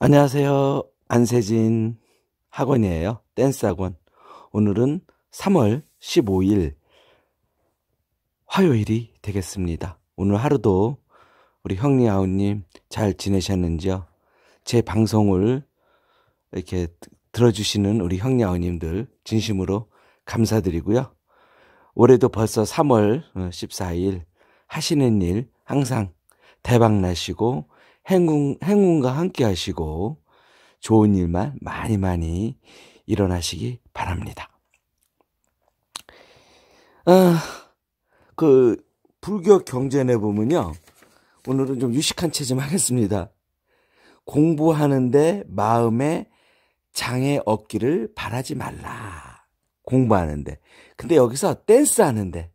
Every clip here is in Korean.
안녕하세요. 안세진 학원이에요. 댄스 학원. 오늘은 3월 15일 화요일이 되겠습니다. 오늘 하루도 우리 형님 아우님 잘 지내셨는지요? 제 방송을 이렇게 들어주시는 우리 형님 아우님들 진심으로 감사드리고요. 올해도 벌써 3월 14일 하시는 일 항상 대박 나시고 행운, 행운과 함께 하시고 좋은 일만 많이 많이 일어나시기 바랍니다. 아, 그, 불교 경전에 보면요. 오늘은 좀 유식한 체좀 하겠습니다. 공부하는데 마음에 장애 없기를 바라지 말라. 공부하는데. 근데 여기서 댄스 하는데,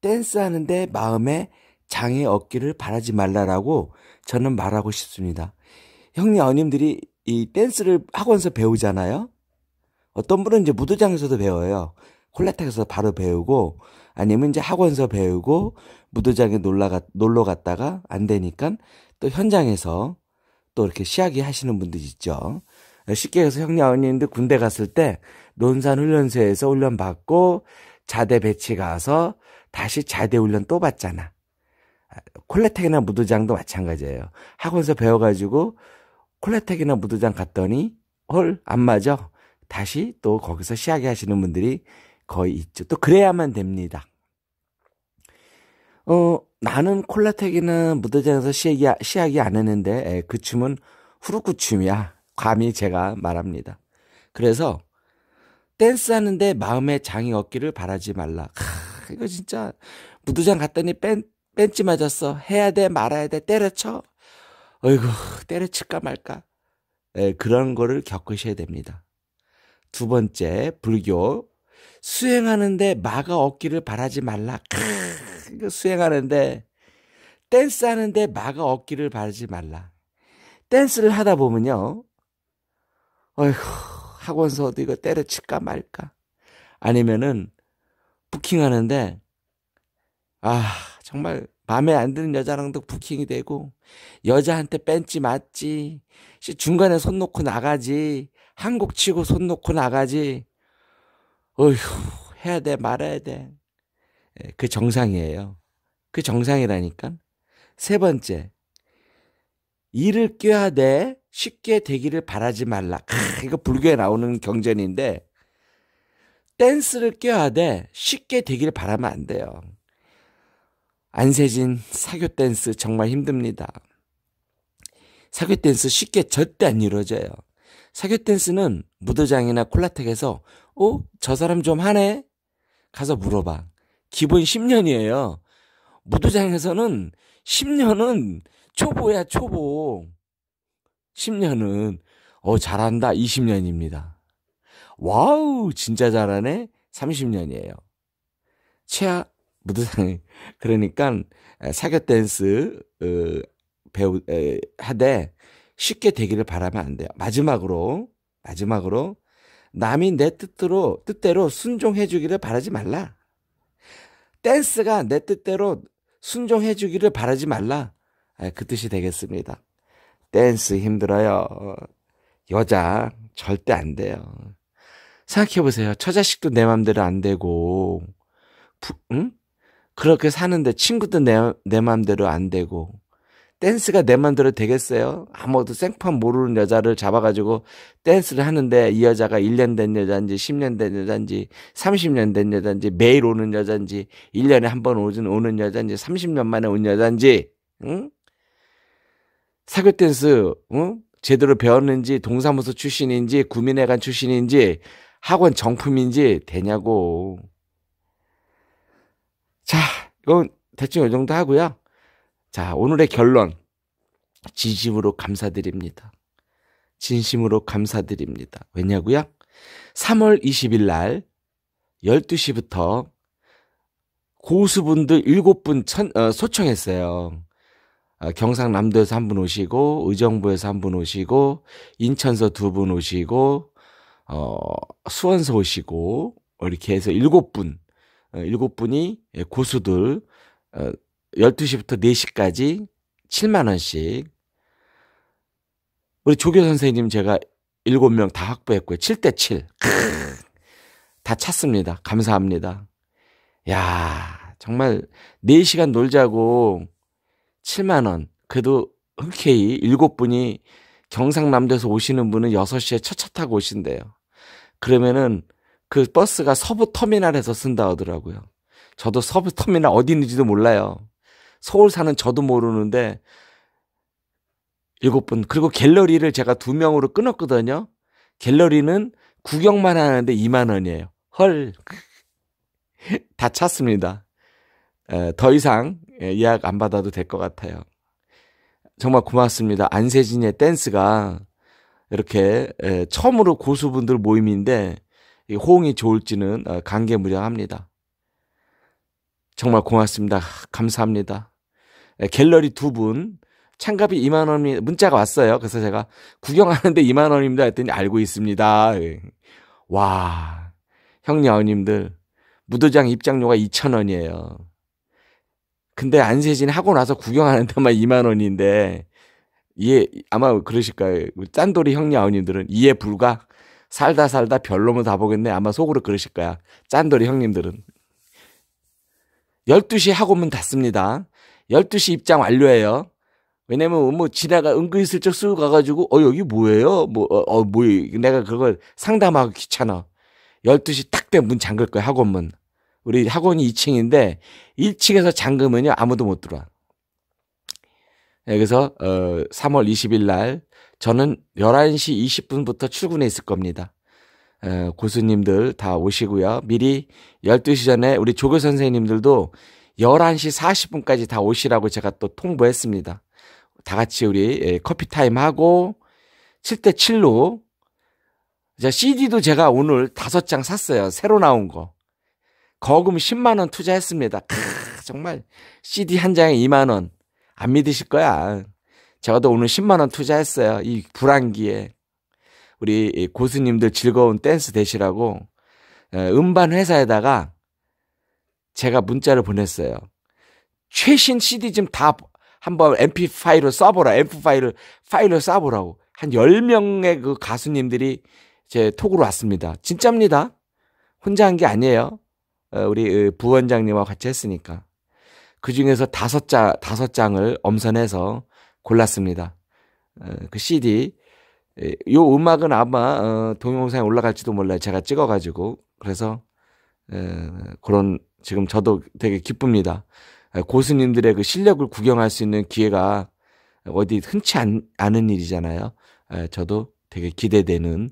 댄스 하는데 마음에 장애 없기를 바라지 말라라고 저는 말하고 싶습니다. 형님, 어님들이 이 댄스를 학원에서 배우잖아요? 어떤 분은 이제 무도장에서도 배워요. 콜레타에서 바로 배우고, 아니면 이제 학원에서 배우고, 무도장에 놀러 놀러 갔다가 안 되니까 또 현장에서 또 이렇게 시하기 하시는 분들 있죠. 쉽게 해서 형님, 어님들 군대 갔을 때 논산훈련소에서 훈련 받고, 자대 배치 가서 다시 자대 훈련 또 받잖아. 콜레텍이나 무도장도 마찬가지예요. 학원에서 배워가지고 콜레텍이나 무도장 갔더니 헐 안 맞아. 다시 또 거기서 시하게 하시는 분들이 거의 있죠. 또 그래야만 됩니다. 어 나는 콜레텍이나 무도장에서 시하기 시하기 안 했는데 에, 그 춤은 후루쿠 춤이야. 감히 제가 말합니다. 그래서 댄스 하는데 마음의 장이 없기를 바라지 말라. 크, 이거 진짜 무도장 갔더니 뺀, 벤치 맞았어. 해야 돼, 말아야 돼, 때려쳐. 어이구, 때려칠까 말까. 네, 그런 거를 겪으셔야 됩니다. 두 번째, 불교. 수행하는데 마가 없기를 바라지 말라. 크, 수행하는데, 댄스 하는데 마가 없기를 바라지 말라. 댄스를 하다 보면요. 어이구 학원서도 이거 때려칠까 말까. 아니면은, 부킹하는데, 아, 정말 마음에 안 드는 여자랑도 부킹이 되고 여자한테 뺀지 맞지 중간에 손 놓고 나가지 한국 치고 손 놓고 나가지 어휴 해야 돼 말아야 돼그 예, 정상이에요 그 정상이라니까 세 번째 일을 껴야돼 쉽게 되기를 바라지 말라 크, 이거 불교에 나오는 경전인데 댄스를 껴야돼 쉽게 되기를 바라면 안 돼요 안세진 사교 댄스 정말 힘듭니다. 사교 댄스 쉽게 절대 안 이루어져요. 사교 댄스는 무도장이나 콜라텍에서 어? 저 사람 좀 하네? 가서 물어봐. 기본 10년이에요. 무도장에서는 10년은 초보야 초보. 10년은 어 잘한다 20년입니다. 와우 진짜 잘하네 30년이에요. 최하 무드상이 그러니까 사교 댄스 어, 배우 하되 쉽게 되기를 바라면 안 돼요. 마지막으로 마지막으로 남이 내 뜻대로 뜻대로 순종해 주기를 바라지 말라. 댄스가 내 뜻대로 순종해 주기를 바라지 말라. 그 뜻이 되겠습니다. 댄스 힘들어요. 여자 절대 안 돼요. 생각해 보세요. 처자식도 내 맘대로 안 되고 부, 응? 그렇게 사는데 친구도 내, 내음대로안 되고 댄스가 내 맘대로 되겠어요? 아무것도 생판 모르는 여자를 잡아가지고 댄스를 하는데 이 여자가 1년 된 여자인지 10년 된 여자인지 30년 된 여자인지 매일 오는 여자인지 1년에 한 번 오는, 오는 여자인지 30년 만에 온 여자인지 응? 사교 댄스 응? 제대로 배웠는지 동사무소 출신인지 구민회관 출신인지 학원 정품인지 되냐고 이건 대충 이 정도 하고요. 자, 오늘의 결론. 진심으로 감사드립니다. 진심으로 감사드립니다. 왜냐고요? 3월 20일 날 12시부터 고수분들 7분 천, 어, 소청했어요. 어, 경상남도에서 한 분 오시고 의정부에서 한 분 오시고 인천서 두 분 오시고 어, 수원서 오시고 뭐 이렇게 해서 7분 어, 일곱 분이 예, 고수들 12시부터 어, 4시까지 7만 원씩 우리 조교 선생님 제가 7명 다 확보했고요. 7대 7. 다 찼습니다. 감사합니다. 야, 정말 4시간 놀자고 7만 원. 그래도 흔쾌히 7분이 경상남도에서 오시는 분은 6시에 첫차 타고 오신대요. 그러면은 그 버스가 서부 터미널에서 쓴다 하더라고요. 저도 서부 터미널 어디 있는지도 몰라요. 서울 사는 저도 모르는데 일곱 분 그리고 갤러리를 제가 두 명으로 끊었거든요. 갤러리는 구경만 하는데 2만 원이에요. 헐. 다 찼습니다. 더 이상 예약 안 받아도 될 것 같아요. 정말 고맙습니다. 안세진의 댄스가 이렇게 처음으로 고수분들 모임인데 호응이 좋을지는 관계무량합니다. 어, 정말 고맙습니다. 감사합니다. 예, 갤러리 두 분, 창갑이 2만 원이 문자가 왔어요. 그래서 제가 구경하는데 2만 원입니다 했더니 알고 있습니다. 예. 와, 형님 아우님들 무도장 입장료가 2천 원이에요. 근데 안세진 하고 나서 구경하는 데만 2만 원인데 이예 아마 그러실 까요 그 짠돌이 형님 아우님들은 이해 불가. 살다 살다 별로면 다 보겠네. 아마 속으로 그러실 거야. 짠돌이 형님들은. 12시 학원문 닫습니다. 12시 입장 완료예요. 왜냐면 뭐 지나가 은근슬쩍 쓰고 가가지고 어 여기 뭐예요? 뭐 어, 어뭐 내가 그걸 상담하고 귀찮아. 12시 딱때 문 잠글 거야 학원문. 우리 학원이 2층인데 1층에서 잠그면요 아무도 못 들어와. 네, 그래서 어 3월 20일 날 저는 11시 20분부터 출근해 있을 겁니다. 고수님들 다 오시고요. 미리 12시 전에 우리 조교 선생님들도 11시 40분까지 다 오시라고 제가 또 통보했습니다. 다 같이 우리 예, 커피 타임 하고 7대 7로 CD도 제가 오늘 5장 샀어요. 새로 나온 거. 거금 10만 원 투자했습니다. 크, 정말 CD 한 장에 2만 원. 안 믿으실 거야. 저도 오늘 10만원 투자했어요. 이 불안기에. 우리 고수님들 즐거운 댄스 되시라고 음반 회사에다가 제가 문자를 보냈어요. 최신 CD 좀 다 한번 MP 파일로 써보라. MP 파일을 파일로 써보라고. 한 10명의 그 가수님들이 제 톡으로 왔습니다. 진짜입니다. 혼자 한 게 아니에요. 우리 부원장님과 같이 했으니까. 그 중에서 다섯 장, 다섯 장을 엄선해서 골랐습니다. 어, 그 CD 예, 요 음악은 아마 어, 동영상에 올라갈지도 몰라요. 제가 찍어가지고 그래서 어, 그런 지금 저도 되게 기쁩니다. 예, 고수님들의 그 실력을 구경할 수 있는 기회가 어디 흔치 않, 은 일이잖아요. 예, 저도 되게 기대되는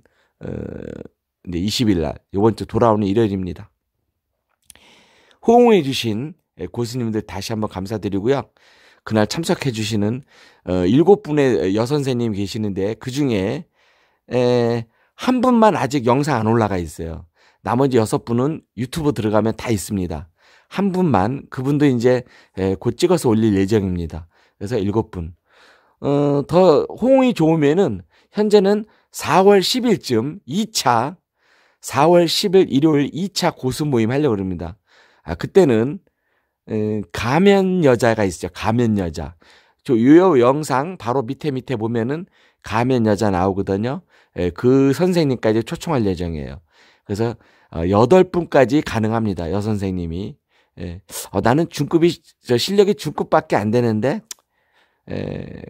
20일 날 이번 주 돌아오는 일요일입니다. 호응해 주신 고수님들 다시 한번 감사드리고요. 그날 참석해 주시는 어 일곱 분의 여선생님 계시는데 그 중에 에한 분만 아직 영상 안 올라가 있어요. 나머지 여섯 분은 유튜브 들어가면 다 있습니다. 한 분만 그분도 이제 에, 곧 찍어서 올릴 예정입니다. 그래서 일곱 분. 어, 더 호응이 좋으면은 현재는 4월 10일쯤 2차 4월 10일 일요일 2차 고수 모임 하려고 합니다. 아, 그때는 음, 가면 여자가 있어요. 가면 여자. 저유효 영상 바로 밑에 밑에 보면은 가면 여자 나오거든요. 예, 그 선생님까지 초청할 예정이에요. 그래서 어, 여덟 분까지 가능합니다. 여 선생님이. 예. 어, 나는 중급이 저 실력이 중급밖에 안 되는데 에,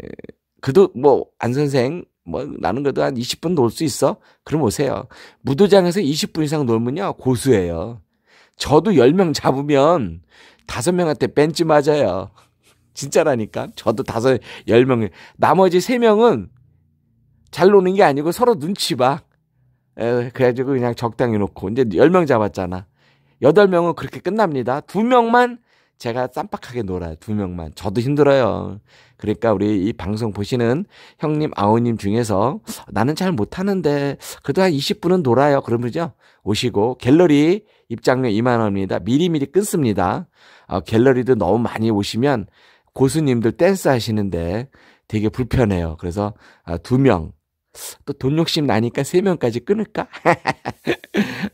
그도 뭐 안 선생 뭐 나는 그래도 한 20분 놀 수 있어. 그럼 오세요. 무도장에서 20분 이상 놀면요 고수예요. 저도 10명 잡으면 다섯 명한테 벤치 맞아요. 진짜라니까. 저도 다섯, 열 명. 나머지 세 명은 잘 노는 게 아니고 서로 눈치 봐. 에, 그래가지고 그냥 적당히 놓고. 이제 열 명 잡았잖아. 여덟 명은 그렇게 끝납니다. 두 명만 제가 쌈박하게 놀아요. 두 명만. 저도 힘들어요. 그러니까 우리 이 방송 보시는 형님, 아우님 중에서 나는 잘 못하는데 그래도 한 20분은 놀아요. 그러면요. 오시고 갤러리 입장료 2만 원입니다. 미리미리 끊습니다. 어, 갤러리도 너무 많이 오시면 고수님들 댄스 하시는데 되게 불편해요. 그래서 아, 두 명, 또돈 욕심 나니까 세명까지 끊을까?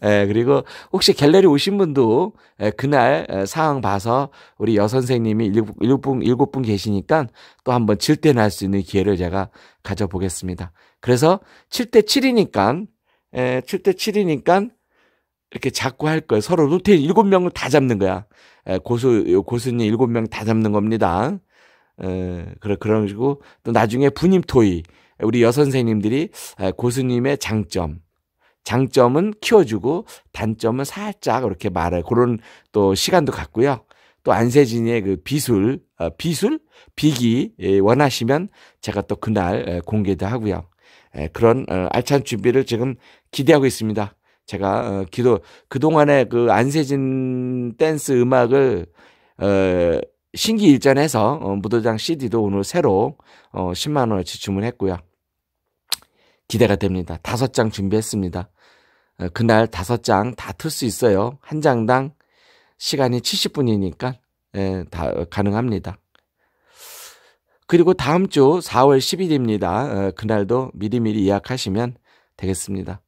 에, 예, 그리고 혹시 갤러리 오신 분도 에, 예, 그날 에, 예, 상황 봐서 우리 여선생님이 일곱, 일곱, 일곱 분 계시니까 또 한번 칠때날 수 있는 기회를 제가 가져보겠습니다. 그래서 7대 7이니까, 에, 7대 7이니까 이렇게 자꾸 할 거예요. 서로 루 일곱 명을다 잡는 거야. 에, 고수, 고수님 일곱 명 다 잡는 겁니다. 에, 그래, 그러시고또 나중에 분임 토의. 우리 여선생님들이 아, 고수님의 장점, 장점은 키워주고 단점은 살짝 이렇게 말해 그런 또 시간도 갖고요. 또 안세진의 그 비술, 어, 비술, 비기 예, 원하시면 제가 또 그날 공개도 하고요. 그런 어, 알찬 준비를 지금 기대하고 있습니다. 제가 어, 기도 그동안에 그 안세진 댄스 음악을 어 신기 일전에서 무도장 CD도 오늘 새로 어 10만 원어치 주문했고요. 기대가 됩니다. 다섯 장 준비했습니다. 어, 그날 다섯 장 다 틀 수 있어요. 한 장당 시간이 70분이니까 예, 다 가능합니다. 그리고 다음 주 4월 10일입니다. 어, 그날도 미리미리 예약하시면 되겠습니다.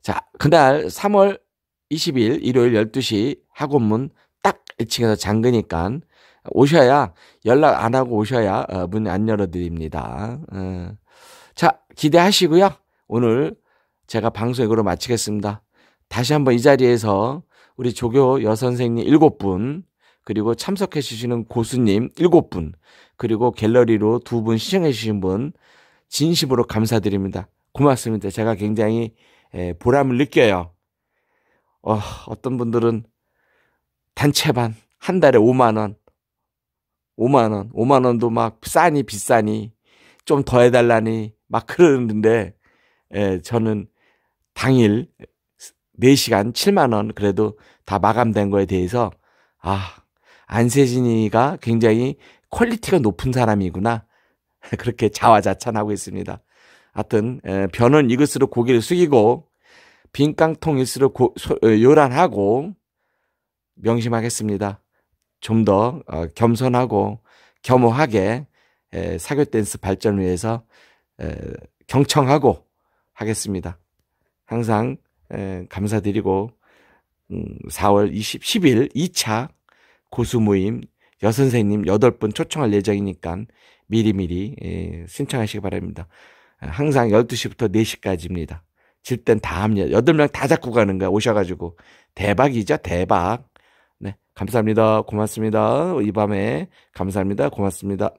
자, 그날 3월 20일 일요일 12시 학원문 딱 1층에서 잠그니까 오셔야 연락 안 하고 오셔야 어, 문안 열어드립니다. 자, 기대하시고요. 오늘 제가 방송 이거로 마치겠습니다. 다시 한번 이 자리에서 우리 조교 여선생님 일곱 분 그리고 참석해 주시는 고수님 일곱 분 그리고 갤러리로 두 분 시청해 주신 분 진심으로 감사드립니다. 고맙습니다. 제가 굉장히 보람을 느껴요. 어, 어떤 분들은 단체반 한 달에 5만 원, 5만 원, 5만 원도 막 싸니 비싸니 좀 더 해달라니 막 그러는데 에, 예, 저는 당일 4시간 7만 원 그래도 다 마감된 거에 대해서 아, 안세진이가 굉장히 퀄리티가 높은 사람이구나. 그렇게 자화자찬하고 있습니다. 하여튼 에, 예, 변은 이것으로 고개를 숙이고 빈 깡통일수로 고, 소, 어, 요란하고 명심하겠습니다. 좀더 어, 겸손하고 겸허하게 에, 예, 사교 댄스 발전을 위해서 경청하고 하겠습니다. 항상 감사드리고 4월 음, 20, 10일 2차 고수 모임 여선생님 8분 초청할 예정이니까 미리미리 신청하시기 바랍니다. 항상 12시부터 4시까지입니다. 질 땐 다 합니다. 8명 다 잡고 가는 거야. 오셔가지고. 대박이죠? 대박. 네. 감사합니다. 고맙습니다. 이 밤에 감사합니다. 고맙습니다.